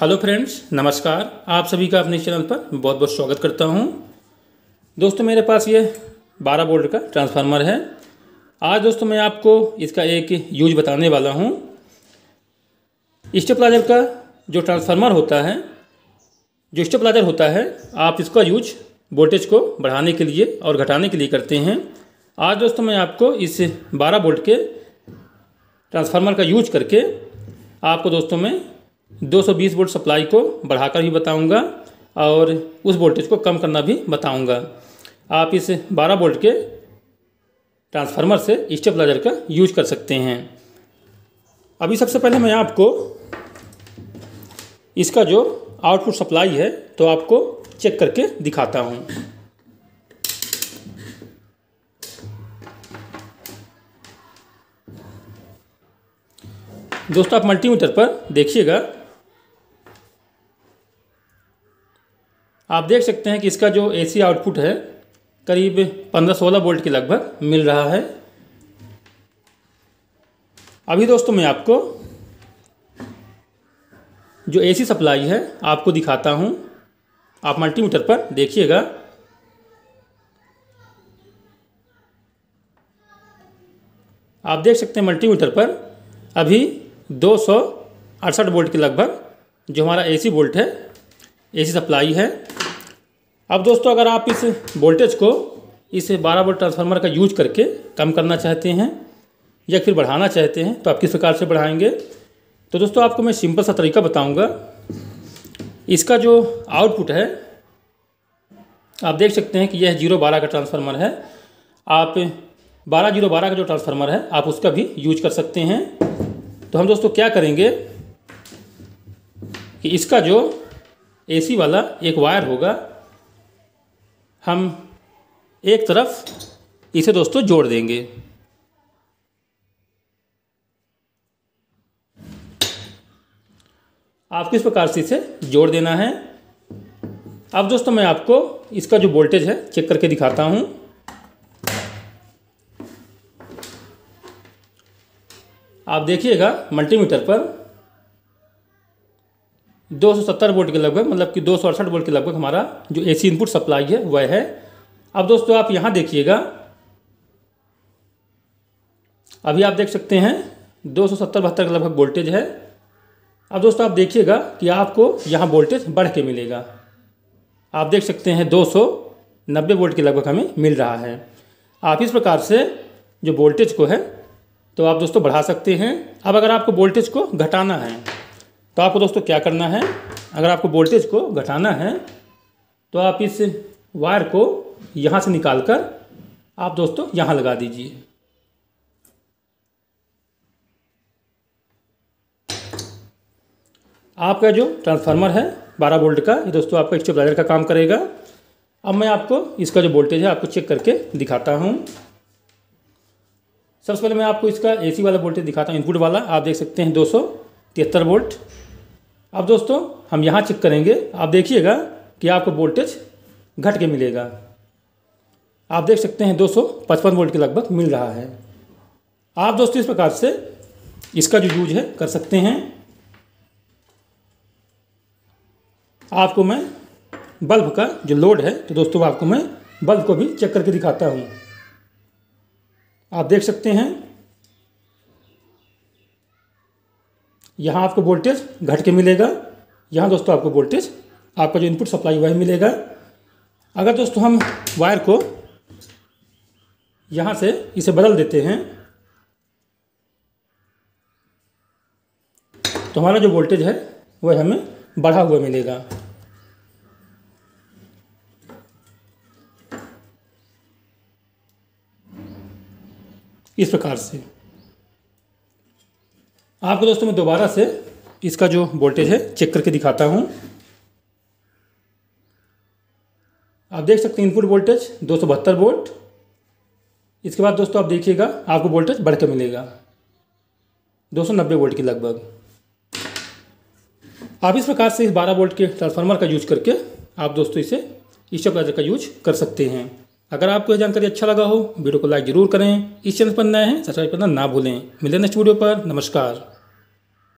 hello friends नमस्कार आप सभी का अपने चैनल पर बहुत बहुत स्वागत करता हूं दोस्तों मेरे पास ये 12 वोल्ट का ट्रांसफार्मर है आज दोस्तों मैं आपको इसका एक यूज बताने वाला हूं स्टेपलाइजर का जो ट्रांसफार्मर होता है जो स्टेपलाइजर होता है आप इसका यूज वोल्टेज को बढ़ाने के लिए और घटाने के लिए करते हैं आज दोस्तों मैं आपको इस बारह वोल्ट के ट्रांसफार्मर का यूज करके आपको दोस्तों मैं 220 वोल्ट सप्लाई को बढ़ाकर भी बताऊंगा और उस वोल्टेज को कम करना भी बताऊंगा आप इस 12 वोल्ट के ट्रांसफार्मर से स्टेपलाइजर का यूज कर सकते हैं अभी सबसे पहले मैं आपको इसका जो आउटपुट सप्लाई है तो आपको चेक करके दिखाता हूँ दोस्तों आप मल्टीमीटर पर देखिएगा आप देख सकते हैं कि इसका जो एसी आउटपुट है करीब 15-16 वोल्ट के लगभग मिल रहा है अभी दोस्तों मैं आपको जो एसी सप्लाई है आपको दिखाता हूँ आप मल्टीमीटर पर देखिएगा आप देख सकते हैं मल्टीमीटर पर अभी दो सौ अड़सठ वोल्ट के लगभग जो हमारा एसी वोल्ट है एसी सप्लाई है अब दोस्तों अगर आप इस वोल्टेज को इस 12 वोल्ट ट्रांसफार्मर का यूज करके कम करना चाहते हैं या फिर बढ़ाना चाहते हैं तो आप किस प्रकार से बढ़ाएंगे तो दोस्तों आपको मैं सिंपल सा तरीका बताऊंगा इसका जो आउटपुट है आप देख सकते हैं कि यह जीरो बारह का ट्रांसफार्मर है आप बारह जीरो बारह का जो ट्रांसफार्मर है आप उसका भी यूज कर सकते हैं तो हम दोस्तों क्या करेंगे कि इसका जो एसी वाला एक वायर होगा हम एक तरफ इसे दोस्तों जोड़ देंगे आपको इस प्रकार से इसे जोड़ देना है अब दोस्तों मैं आपको इसका जो वोल्टेज है चेक करके दिखाता हूं आप देखिएगा मल्टीमीटर पर 270 वोल्ट के लगभग मतलब कि दो वोल्ट के लगभग हमारा जो एसी इनपुट सप्लाई है वह है अब दोस्तों आप यहाँ देखिएगा अभी आप देख सकते हैं दो सौ सत्तर बहत्तर लगभग वोल्टेज है अब दोस्तों आप देखिएगा कि आपको यहाँ वोल्टेज बढ़ के मिलेगा आप देख सकते हैं दो सौ नब्बे वोल्ट के लगभग हमें मिल रहा है आप इस प्रकार से जो वोल्टेज को है तो आप दोस्तों बढ़ा सकते हैं अब अगर आपको वोल्टेज को घटाना है तो आपको दोस्तों क्या करना है अगर आपको वोल्टेज को घटाना है तो आप इस वायर को यहाँ से निकाल कर आप दोस्तों यहाँ लगा दीजिए आपका जो ट्रांसफार्मर है 12 वोल्ट का ये दोस्तों आपका स्टेबलाइजर का काम करेगा अब मैं आपको इसका जो वोल्टेज है आपको चेक करके दिखाता हूँ सबसे पहले मैं आपको इसका एसी वाला वोल्टेज दिखाता हूँ इनपुट वाला आप देख सकते हैं दो वोल्ट अब दोस्तों हम यहाँ चेक करेंगे आप देखिएगा कि आपको वोल्टेज घट के मिलेगा आप देख सकते हैं 255 वोल्ट के लगभग मिल रहा है आप दोस्तों इस प्रकार से इसका जो यूज है कर सकते हैं आपको मैं बल्ब का जो लोड है तो दोस्तों आपको मैं बल्ब को भी चेक करके दिखाता हूँ आप देख सकते हैं यहाँ आपको वोल्टेज घट के मिलेगा यहाँ दोस्तों आपको वोल्टेज आपका जो इनपुट सप्लाई वह मिलेगा अगर दोस्तों हम वायर को यहाँ से इसे बदल देते हैं तो हमारा जो वोल्टेज है वह हमें बढ़ा हुआ मिलेगा इस प्रकार से आपको दोस्तों मैं दोबारा से इसका जो वोल्टेज है चेक करके दिखाता हूँ आप देख सकते हैं इनपुट वोल्टेज दो वोल्ट इसके बाद दोस्तों आप देखिएगा आपको वोल्टेज बढ़ के मिलेगा 290 वोल्ट के लगभग आप इस प्रकार से इस 12 वोल्ट के ट्रांसफार्मर का यूज करके आप दोस्तों इसे स्टेबलाइजर का यूज कर सकते हैं अगर आपको यह जानकारी अच्छा लगा हो वीडियो को लाइक जरूर करें इस चैनल पर नए हैं सब्सक्राइब करना ना भूलें मिले नेक्स्ट वीडियो पर नमस्कार